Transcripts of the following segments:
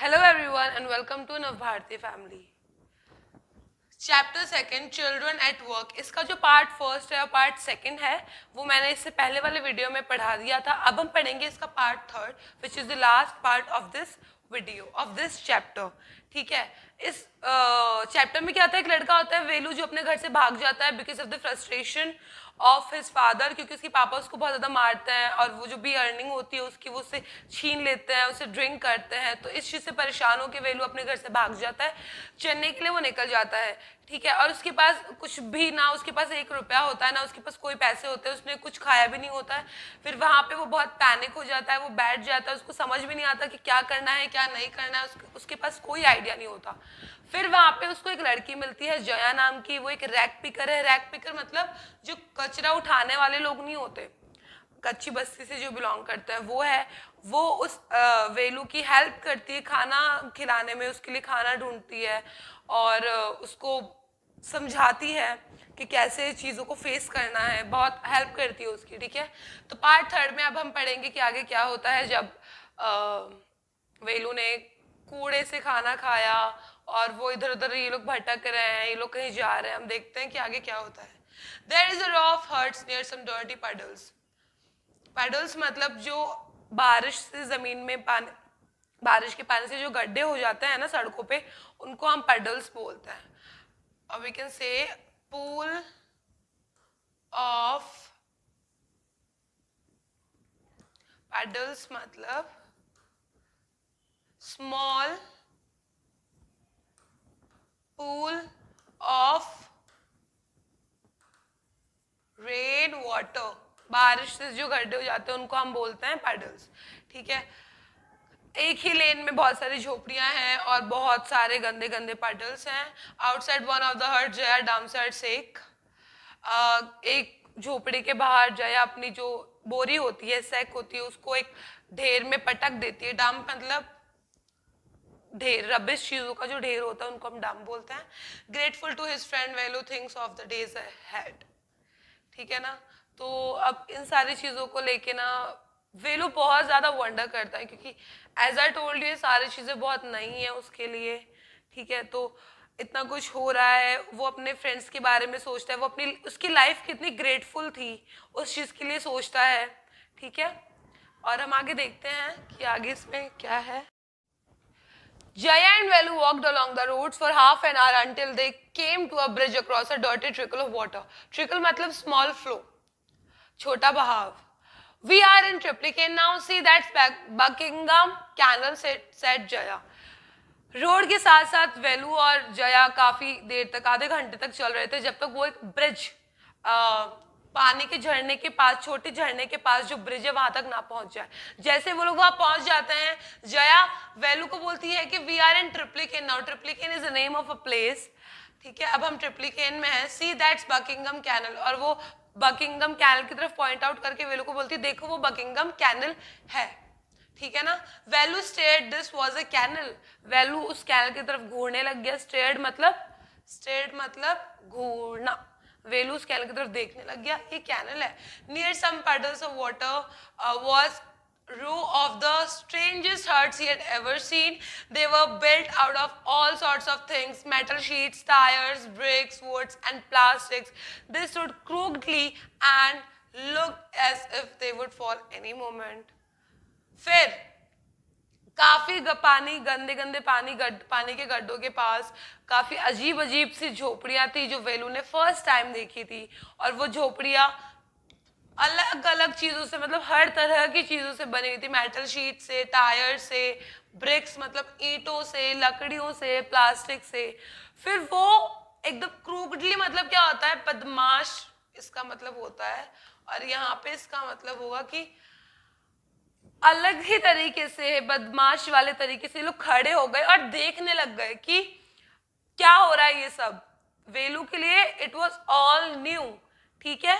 Hello everyone and welcome to Nav Bharati family chapter second children at work इसका जो part first है और part second है वो मैंने इससे पहले वाले वीडियो में पढ़ा दिया था अब हम पढ़ेंगे इसका part third which is the last part of this video of this chapter ठीक है इस चैप्टर uh, में क्या होता है एक लड़का होता है वेलू जो अपने घर से भाग जाता है because of the frustration of his father क्योंकि उसके पापा उसको बहुत ज़्यादा मारते हैं और वो जो भी अर्निंग होती है उसकी वो उसे छीन लेते हैं उसे ड्रिंक करते हैं तो इस चीज़ से परेशान होकर वेलू अपने घर से भाग जाता है चेन्नई के लिए वो निकल जाता है ठीक है और उसके पास कुछ भी ना उसके पास एक रुपया होता है ना उसके पास कोई पैसे होते हैं उसने कुछ खाया भी नहीं होता है फिर वहाँ पे वो बहुत पैनिक हो जाता है वो बैठ जाता है उसको समझ भी नहीं आता कि क्या करना है क्या नहीं करना है उसके, उसके पास कोई आइडिया नहीं होता फिर वहाँ पे उसको एक लड़की मिलती है जया नाम की वो एक रैक पिकर है रैक पिकर मतलब जो कचरा उठाने वाले लोग नहीं होते कच्ची बस्ती से जो बिलोंग करता है वो है वो उस वेलू की हेल्प करती है खाना खिलाने में उसके लिए खाना ढूंढती है और उसको समझाती है कि कैसे चीज़ों को फेस करना है बहुत हेल्प करती है उसकी ठीक है तो पार्ट थर्ड में अब हम पढ़ेंगे कि आगे क्या होता है जब वेलू ने कूड़े से खाना खाया और वो इधर उधर ये लोग भटक रहे हैं ये लोग कहीं जा रहे हैं हम देखते हैं कि आगे क्या होता है there is a row of huts near some dirty puddles puddles मतलब जो बारिश से ज़मीन में पानी बारिश के पानी से जो गड्ढे हो जाते हैं ना सड़कों पे उनको हम पेडल्स बोलते हैं और we can say pool of puddles मतलब small pool of rain water बारिश से जो गड्ढे हो जाते हैं उनको हम बोलते हैं पैडल्स ठीक है एक ही लेन में बहुत सारी झोपड़ियां हैं और बहुत सारे गंदे गंदे पैडल्स हैं outside one of the hut जो है डाउन साइड से एक झोपड़ी के बाहर जो है अपनी जो बोरी होती है सेक होती है उसको एक ढेर में पटक देती है डाम मतलब ढेर रबिश चीज़ों का जो ढेर होता है उनको हम डम बोलते हैं grateful to his friend Velu things of the days had ठीक है ना तो अब इन सारी चीज़ों को लेके ना वेलू बहुत ज़्यादा वंडर करता है क्योंकि एज आई टोल्ड ये सारी चीज़ें बहुत नई हैं उसके लिए ठीक है तो इतना कुछ हो रहा है वो अपने फ्रेंड्स के बारे में सोचता है वो अपनी उसकी लाइफ कितनी ग्रेटफुल थी उस चीज़ के लिए सोचता है ठीक है और हम आगे देखते हैं कि आगे इसमें क्या है Jaya and Velu walked along the roads for half an hour until they came to a bridge across a dirty trickle of water. Trickle matlab small flow, छोटा Bahav. We are in Triplicane now. See that's Buckingham Canal said, said Jaya. Road के साथ साथ वेलू और जया काफी देर तक आधे घंटे तक चल रहे थे जब तक वो एक ब्रिज पानी के झरने के पास छोटे झरने के पास जो ब्रिज है वहां तक ना पहुंच जाए जैसे वो लोग वहां पहुंच जाते हैं जया वेलू को बोलती है कि we are in Triplicane now Triplicane is name of a place ठीक है अब हम ट्रिप्लीकेन में है सी दैट्स बकिंगम कैनल और वो बकिंगम कैनल की तरफ पॉइंट आउट करके वेलू को बोलती है देखो वो बकिंगम कैनल है ठीक है ना Velu stayed this was a canal Velu उस कैनल की तरफ घूरने लग गया स्टेड मतलब स्टेड मतलब घूरना वेलू उस कैनल की तरफ देखने लग गया ये कैनल है near some puddles of water was row of the strangest huts he had ever seen. They were built out of all sorts of things, metal sheets, tires, bricks, woods and plastics. They stood crookedly and looked as if they would fall any moment. Fair. काफी पानी गंदे गंदे पानी गड, पानी के गड्ढों के पास काफी अजीब अजीब सी झोपड़ियां थी जो वेलू ने फर्स्ट टाइम देखी थी और वो झोपड़ियां अलग अलग चीज़ों से मतलब हर तरह की चीज़ों से बनी हुई थी मेटल शीट से टायर से ब्रिक्स मतलब ईटों से लकड़ियों से प्लास्टिक से फिर वो एकदम क्रूडली मतलब क्या होता है बदमाश इसका मतलब होता है और यहाँ पे इसका मतलब होगा कि अलग ही तरीके से बदमाश वाले तरीके से लोग खड़े हो गए और देखने लग गए कि क्या हो रहा है ये सब वेलू के लिए इट वॉज ऑल न्यू ठीक है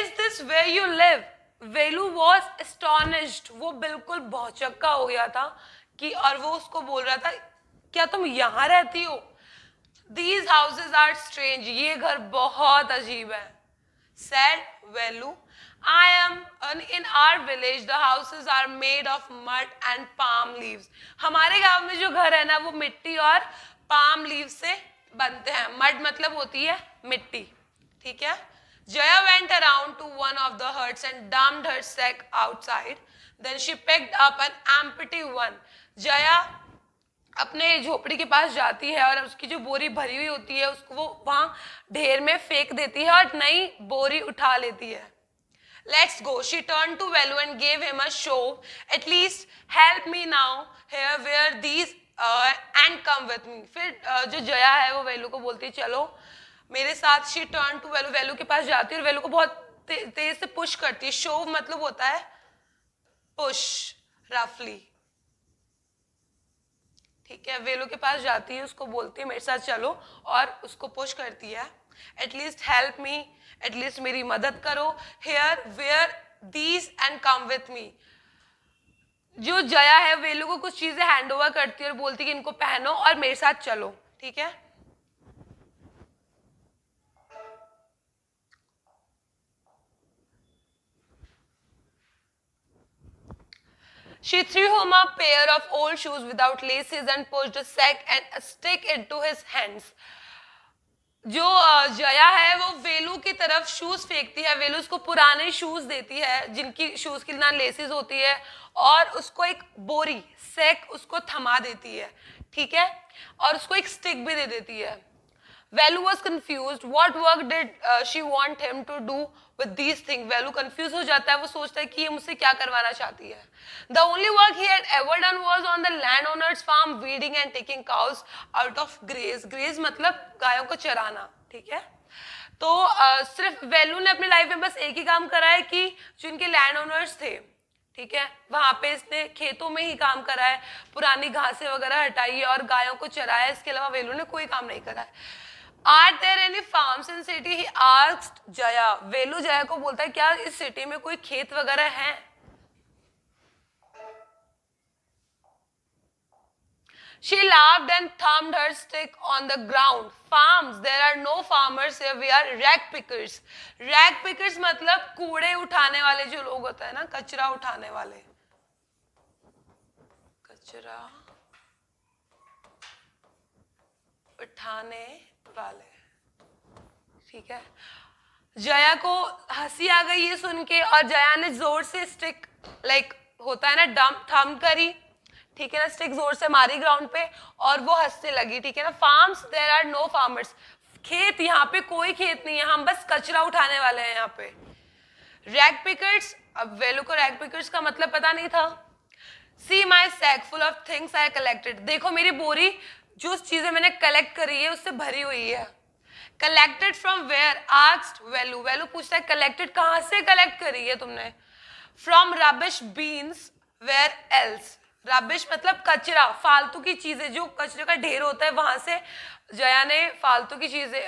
is this way you live Velu was astonished वो बिल्कुल बहुचक्का हो गया था कि और वो उसको बोल रहा था क्या तुम यहां रहती हो दीज हाउसेज आर स्ट्रेंज ये घर बहुत अजीब है said Velu I am in our village the houses are made of mud and palm leave हमारे गाँव में जो घर है ना वो मिट्टी और पाम लीव से बनते हैं मड मतलब होती है मिट्टी ठीक है Jaya went around to one of the huts and dumped her sack outside then she picked up an empty one Jaya अपने झोपड़ी के पास जाती है और उसकी जो बोरी भरी हुई होती है उसको वो वहाँ ढेर में फेंक देती है और नई बोरी उठा लेती है Let's go. She turned to Velu and gave him a shove. At least help me now here where these uh, and come with me फिर uh, जो जया है वो velu को बोलती है चलो मेरे साथ she turn to velu Velu के पास जाती है और वेलू को बहुत ते, तेज से पुश करती है शोव मतलब होता है पुश रफली ठीक है वेलो के पास जाती है उसको बोलती है मेरे साथ चलो और उसको पुश करती है एटलीस्ट हेल्प मी एटलीस्ट मेरी मदद करो here wear these and come with me जो जया है वे लोगों को कुछ चीज़ें हैंड ओवर करती है और बोलती है कि इनको पहनो और मेरे साथ चलो ठीक है She threw him a pair of old shoes without laces and pushed a sack and a stick into his hands. जो जया है वो वेलू की तरफ शूज फेंकती है वेलू उसको पुराने शूज देती है जिनकी शूज के ना लेसेस होती है और उसको एक बोरी सेक उसको थमा देती है ठीक है और उसको एक स्टिक भी दे देती है Velu was confuse what work did she want him to do with these thing Velu confuse हो जाता है वो सोचता है कि ये मुझसे क्या करवाना चाहती है the only work he had ever done was on the land owners farm weeding and taking cows out of graze graze मतलब गायों को चराना ठीक है तो आ, uh, सिर्फ वेलू ने अपनी लाइफ में बस एक ही काम करा है कि जो इनके लैंड ओनर्स थे ठीक है वहां पे इसने खेतों में ही काम करा है पुरानी घासें वगैरह हटाई और गायों को चराया इसके अलावा वेलू ने कोई काम नहीं करा है are there any farm in city he asked Jaya Velu Jaya को बोलता है क्या इस सिटी में कोई खेत वगैरह है She laughed and thumbed her stick on the ground. Farms, there are no farmers here. We are rag pickers. Rag pickers मतलब कूड़े उठाने वाले जो लोग होते हैं ना कचरा उठाने वाले कचरा उठाने वाले ठीक है जया को हंसी आ गई ये सुन के और जया ने जोर से स्टिक लाइक होता है ना डम थम करी ठीक है ना स्टिक जोर से मारी ग्राउंड पे और वो हंसने लगी ठीक है ना farms there are no farmers खेत यहाँ पे कोई खेत नहीं है हम बस कचरा उठाने वाले हैं यहाँ पे रैग पिकर्स अब वेलो को रैग पिकर्स का मतलब पता नहीं था see my sack full of things I collected देखो मेरी बोरी जो उस चीज़ें मैंने कलेक्ट करी है उससे भरी हुई है collected from where asked Velu Velu पूछता है कलेक्टेड कहाँ से कलेक्ट करी है तुमने from rubbish bins where else rubbish मतलब कचरा फालतू की चीज़ें जो कचरे का ढेर होता है वहां से जया ने फालतू की चीज़ें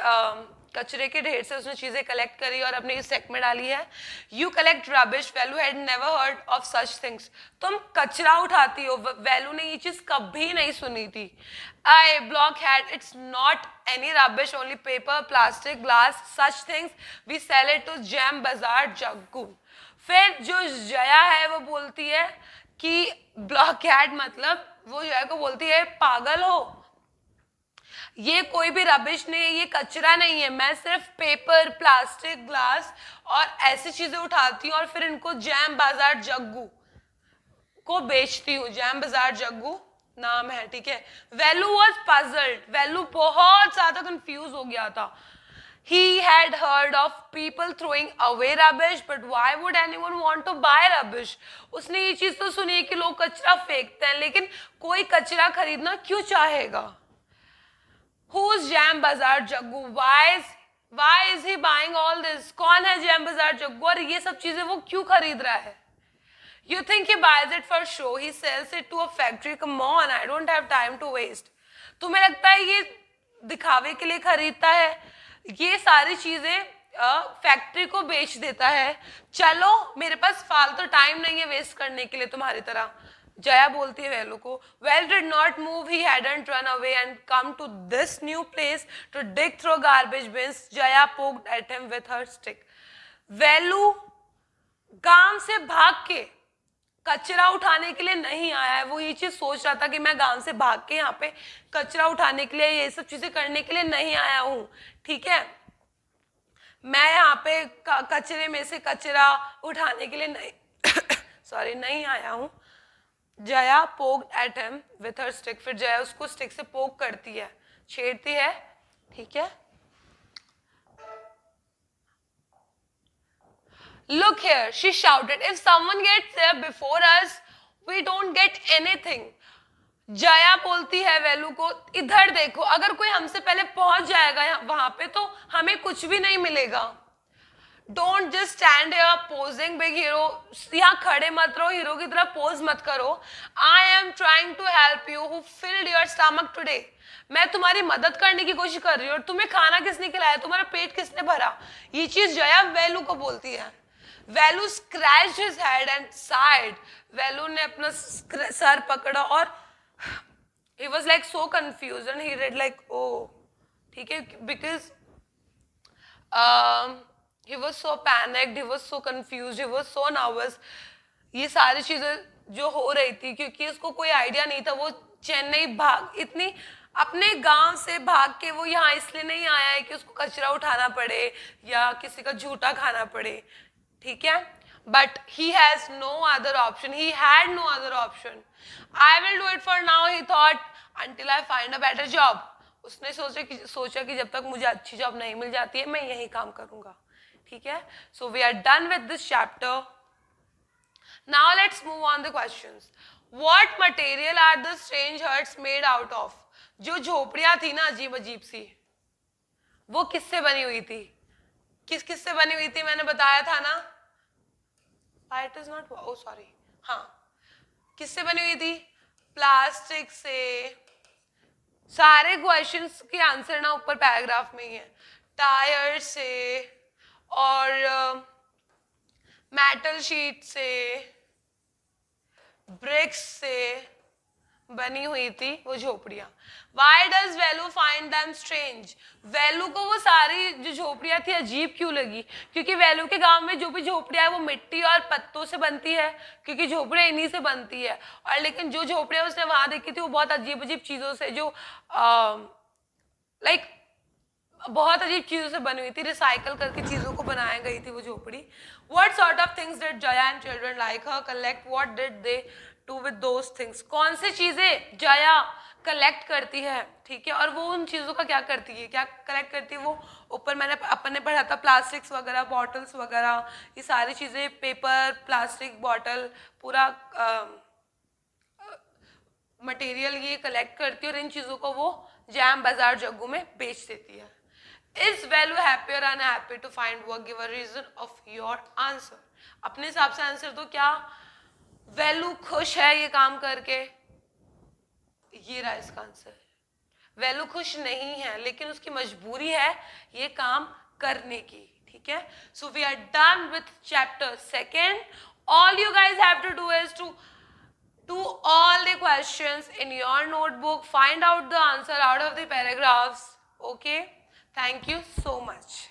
कचरे के ढेर से उसने चीज़ें कलेक्ट करी और अपने इस सेक में डाली है you collect rubbish Velu had never heard of such things तुम कचरा उठाती हो वैल्यू ने ये चीज़ कभी नहीं सुनी थी I blockhead it's not any rubbish only paper plastic glass such things we sell it to Jam Bazaar Jaggu फिर जो जया है वो बोलती है कि ब्लॉक हैड मतलब वो जया को बोलती है पागल हो ये कोई भी रबिश नहीं है ये कचरा नहीं है मैं सिर्फ पेपर प्लास्टिक ग्लास और ऐसी चीज़ें उठाती हूँ और फिर इनको जैम बाजार जग्गू को बेचती हूँ जैम बाजार जग्गू नाम है ठीक है वैलू वॉज पजल्ड वैलू बहुत ज़्यादा कंफ्यूज हो गया था he had heard of people throwing away rubbish but why would anyone want to buy rubbish उसने ये चीज तो सुनी है कि लोग कचरा फेंकते हैं लेकिन कोई कचरा खरीदना क्यों चाहेगा who's Jam Bazaar Jaggu? Why is why is he buying all this? कौन है Jam Bazaar Jaggu? और ये सब चीजें वो क्यों खरीद रहा है You think he buys it for show? He sells it to a factory. Come on, I don't have time to waste. तुम्हें लगता है ये दिखावे के लिए खरीदता है ये सारी चीजें फैक्ट्री को बेच देता है चलो मेरे पास फालतू तो टाइम नहीं है वेस्ट करने के लिए तुम्हारी तरह जया बोलती है वेलू को well did not move he hadn't run away and come to this new place to dig through garbage bins Jaya poked at him with her stick Velu गांव से भाग के कचरा उठाने के लिए नहीं आया है वो ये चीज सोच रहा था कि मैं गांव से भाग के यहाँ पे कचरा उठाने के लिए ये सब चीजें करने के लिए नहीं आया हूँ ठीक है मैं यहाँ पे कचरे में से कचरा उठाने के लिए नहीं सॉरी नहीं आया हूँ Jaya poke at him with her stick फिर जया उसको स्टिक से पोक करती है छेड़ती है ठीक है look here she shouted if someone gets before us we we get get anything Jaya बोलती है वेलू को इधर देखो अगर कोई हमसे पहले पहुंच जाएगा वहां पे तो हमें कुछ भी नहीं मिलेगा don't just stand posing big hero यहाँ खड़े मत रहो हीरो की तरह पोज मत करो I am trying to help you who filled your stomach today मैं तुम्हारी मदद करने की कोशिश कर रही हूँ और तुम्हें खाना किसने खिलाया तुम्हारा पेट किसने भरा ये चीज जया वैलू को बोलती है Velu scratch his head and side Velu ने अपना सर पकड़ा और he was like so confuse and he read like oh ठीक है because he was so panicked he was so confuse he was so nervous ये सारी चीज़ें जो हो रही थी क्योंकि उसको कोई आइडिया नहीं था वो चेन्नई भाग इतनी अपने गांव से भाग के वो यहाँ इसलिए नहीं आया है कि उसको कचरा उठाना पड़े या किसी का झूठा खाना पड़े ठीक है but he has no other option he had no other option I will do it for now he thought until I find a better job उसने सोचा कि सोचा कि जब तक मुझे अच्छी जॉब नहीं मिल जाती है मैं यही काम करूँगा ठीक है so we are done with this chapter now let's move on the question what material are the strange huts made out of जो झोपड़ियां थी ना अजीब अजीब सी वो किससे बनी हुई थी किस किस से बनी हुई थी मैंने बताया था ना it is not oh sorry हाँ किससे बनी हुई थी प्लास्टिक से सारे क्वेश्चंस के आंसर ना ऊपर पैराग्राफ में ही है टायर से और मेटल शीट से ब्रिक्स से बनी हुई थी वो झोपड़ियाँ why does Velu find them strange Velu को वो सारी जो झोपड़ियाँ थी अजीब क्यों लगी क्योंकि वेलू के गांव में जो भी झोपड़ियाँ है वो मिट्टी और पत्तों से बनती है क्योंकि झोपड़ियाँ इन्हीं से बनती है और लेकिन जो झोपड़ियाँ उसने वहाँ देखी थी वो बहुत अजीब अजीब चीज़ों से जो लाइक बहुत अजीब चीज़ों से बनी हुई थी रिसाइकल करके चीज़ों को बनाया गई थी वो झोपड़ी what sort of things did Jaya and children like her collect what did they do with those things कौन सी चीज़ें जया कलेक्ट करती है ठीक है और वो उन चीज़ों का क्या करती है क्या कलेक्ट करती है वो ऊपर मैंने अपन ने पढ़ा था प्लास्टिक्स वगैरह बॉटल्स वगैरह ये सारी चीज़ें पेपर प्लास्टिक बॉटल पूरा मटेरियल ये कलेक्ट करती है और इन चीज़ों को वो जैम बाज़ार जग्गू में बेच देती है इज वैल्यू हैप्पी और unhappy to find work give a reason of your answer अपने हिसाब से आंसर दो क्या वैल्यू खुश है ये काम करके ये रहा इसका आंसर वैल्यू खुश नहीं है लेकिन उसकी मजबूरी है ये काम करने की ठीक है so we are done with chapter second all you guys have to do is to do all the questions in your notebook find out the answer out of the paragraphs okay Thank you so much.